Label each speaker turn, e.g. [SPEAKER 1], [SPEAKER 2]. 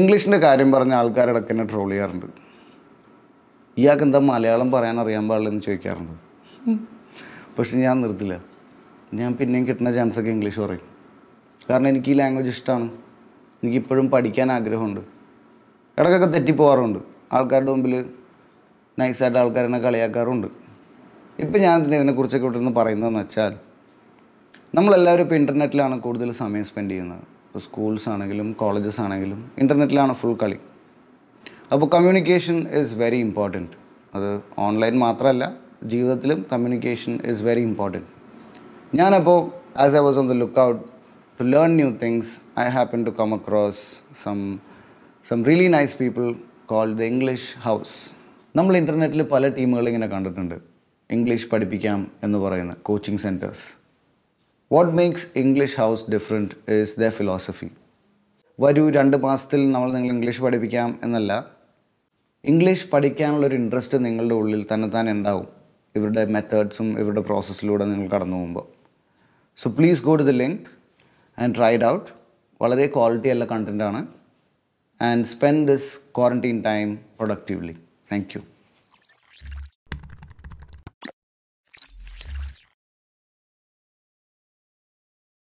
[SPEAKER 1] ഇംഗ്ലീഷിൻ്റെ കാര്യം പറഞ്ഞ ആൾക്കാരിടയ്ക്ക് എന്നെ ട്രോൾ ചെയ്യാറുണ്ട് ഇയാൾക്ക് എന്താ മലയാളം പറയാൻ അറിയാൻ പാടില്ലെന്ന് ചോദിക്കാറുണ്ട് പക്ഷെ ഞാൻ നിർത്തില്ല ഞാൻ പിന്നെയും കിട്ടുന്ന ചാൻസൊക്കെ ഇംഗ്ലീഷ് പറയും കാരണം എനിക്ക് ഈ ലാംഗ്വേജ് ഇഷ്ടമാണ് എനിക്കിപ്പോഴും പഠിക്കാൻ ആഗ്രഹമുണ്ട് ഇടയ്ക്കൊക്കെ തെറ്റിപ്പോവാറുണ്ട് ആൾക്കാരുടെ മുമ്പിൽ നൈസായിട്ട് ആൾക്കാരെന്നെ കളിയാക്കാറുണ്ട് ഇപ്പം ഞാൻ തന്നെ ഇതിനെക്കുറിച്ചൊക്കെ ഇവിടുന്ന് പറയുന്നതെന്ന് വെച്ചാൽ നമ്മളെല്ലാവരും ഇപ്പോൾ ഇൻ്റർനെറ്റിലാണ് കൂടുതൽ സമയം സ്പെൻഡ് ചെയ്യുന്നത് ഇപ്പോൾ സ്കൂൾസ് ആണെങ്കിലും കോളേജസ് ആണെങ്കിലും ഇൻ്റർനെറ്റിലാണ് ഫുൾ കളി അപ്പോൾ കമ്മ്യൂണിക്കേഷൻ ഈസ് വെരി ഇമ്പോർട്ടൻറ്റ് അത് ഓൺലൈൻ മാത്രമല്ല ജീവിതത്തിലും കമ്മ്യൂണിക്കേഷൻ ഈസ് വെരി ഇമ്പോർട്ടൻറ്റ് ഞാനപ്പോൾ as I was on the lookout to learn new things, I happen to come across some, some really nice people called the English House. നമ്മൾ ഇൻ്റർനെറ്റിൽ പല ടീമുകളിങ്ങനെ ഇങ്ങനെ കണ്ടിട്ടുണ്ട് English പഠിപ്പിക്കാം എന്ന് പറയുന്ന coaching centres what makes English House different is the philosophy വരൂ രണ്ട് മാസത്തിൽ നമ്മൾ നിങ്ങൾ ഇംഗ്ലീഷ് പഠിപ്പിക്കാം എന്നല്ല ഇംഗ്ലീഷ് പഠിക്കാനുള്ളൊരു ഇൻട്രസ്റ്റ് നിങ്ങളുടെ ഉള്ളിൽ തന്നെ തന്നെ ഉണ്ടാവും ഇവരുടെ മെത്തേഡ്സും ഇവരുടെ പ്രോസസ്സിലൂടെ നിങ്ങൾ കടന്നു പോകുമ്പോൾ so please go to the link and try it out വളരെ ക്വാളിറ്റി ഉള്ള കണ്ടൻറ്റാണ് and spend this quarantine time productively thank U